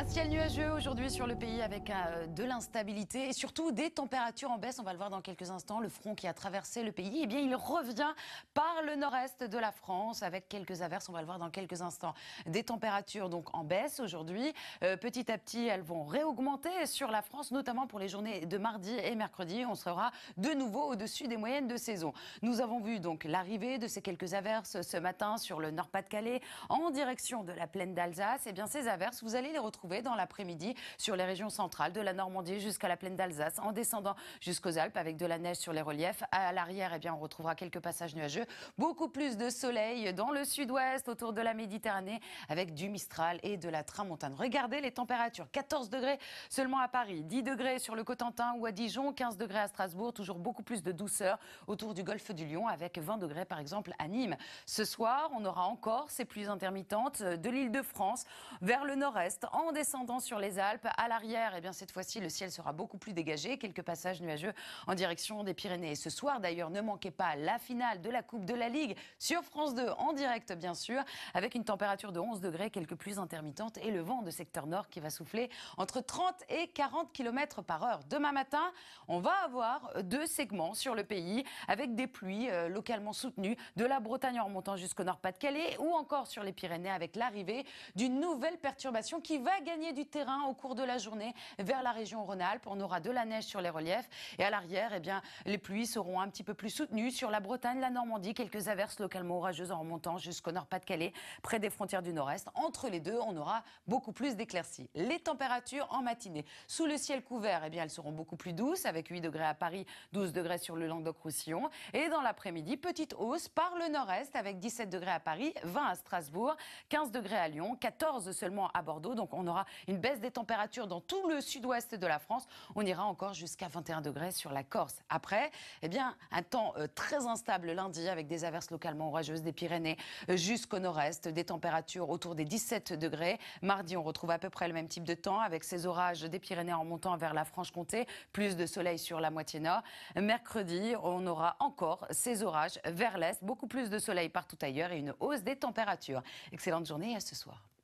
Un ciel nuageux aujourd'hui sur le pays avec euh, de l'instabilité et surtout des températures en baisse. On va le voir dans quelques instants. Le front qui a traversé le pays, et eh bien, il revient par le nord-est de la France avec quelques averses. On va le voir dans quelques instants. Des températures donc en baisse aujourd'hui. Euh, petit à petit, elles vont réaugmenter sur la France, notamment pour les journées de mardi et mercredi. On sera de nouveau au-dessus des moyennes de saison. Nous avons vu donc l'arrivée de ces quelques averses ce matin sur le Nord-Pas-de-Calais en direction de la plaine d'Alsace. Et eh bien, ces averses, vous allez les retrouver dans l'après-midi sur les régions centrales, de la Normandie jusqu'à la plaine d'Alsace, en descendant jusqu'aux Alpes avec de la neige sur les reliefs. À l'arrière, Et eh bien, on retrouvera quelques passages nuageux, beaucoup plus de soleil dans le sud-ouest, autour de la Méditerranée, avec du Mistral et de la Tramontane. Regardez les températures 14 degrés seulement à Paris, 10 degrés sur le Cotentin ou à Dijon, 15 degrés à Strasbourg, toujours beaucoup plus de douceur autour du golfe du Lion, avec 20 degrés par exemple à Nîmes. Ce soir, on aura encore ces pluies intermittentes de l'île de France vers le nord-est, en descendant sur les Alpes. À l'arrière, eh bien cette fois-ci, le ciel sera beaucoup plus dégagé. Quelques passages nuageux en direction des Pyrénées. ce soir, d'ailleurs, ne manquez pas la finale de la Coupe de la Ligue sur France 2, en direct bien sûr, avec une température de 11 degrés, quelques pluies intermittentes et le vent de secteur nord qui va souffler entre 30 et 40 km par heure. Demain matin, on va avoir deux segments sur le pays avec des pluies euh, localement soutenues de la Bretagne en remontant jusqu'au Nord-Pas-de-Calais ou encore sur les Pyrénées avec l'arrivée d'une nouvelle perturbation qui va gagner du terrain au cours de la journée vers la région Rhône-Alpes. On aura de la neige sur les reliefs et à l'arrière, eh bien, les pluies seront un petit peu plus soutenues sur la Bretagne, la Normandie, quelques averses localement orageuses en remontant jusqu'au Nord-Pas-de-Calais, près des frontières du Nord-Est. Entre les deux, on aura beaucoup plus d'éclaircies. Les températures en matinée sous le ciel couvert, eh bien, elles seront beaucoup plus douces avec 8 degrés à Paris, 12 degrés sur le Languedoc-Roussillon et dans l'après-midi, petite hausse par le Nord-Est avec 17 degrés à Paris, 20 à Strasbourg, 15 degrés à Lyon, 14 seulement à Bordeaux. Donc on on aura une baisse des températures dans tout le sud-ouest de la France. On ira encore jusqu'à 21 degrés sur la Corse. Après, eh bien, un temps euh, très instable lundi avec des averses localement orageuses des Pyrénées euh, jusqu'au nord-est, des températures autour des 17 degrés. Mardi, on retrouve à peu près le même type de temps avec ces orages des Pyrénées en montant vers la Franche-Comté, plus de soleil sur la moitié nord. Mercredi, on aura encore ces orages vers l'est, beaucoup plus de soleil partout ailleurs et une hausse des températures. Excellente journée à ce soir.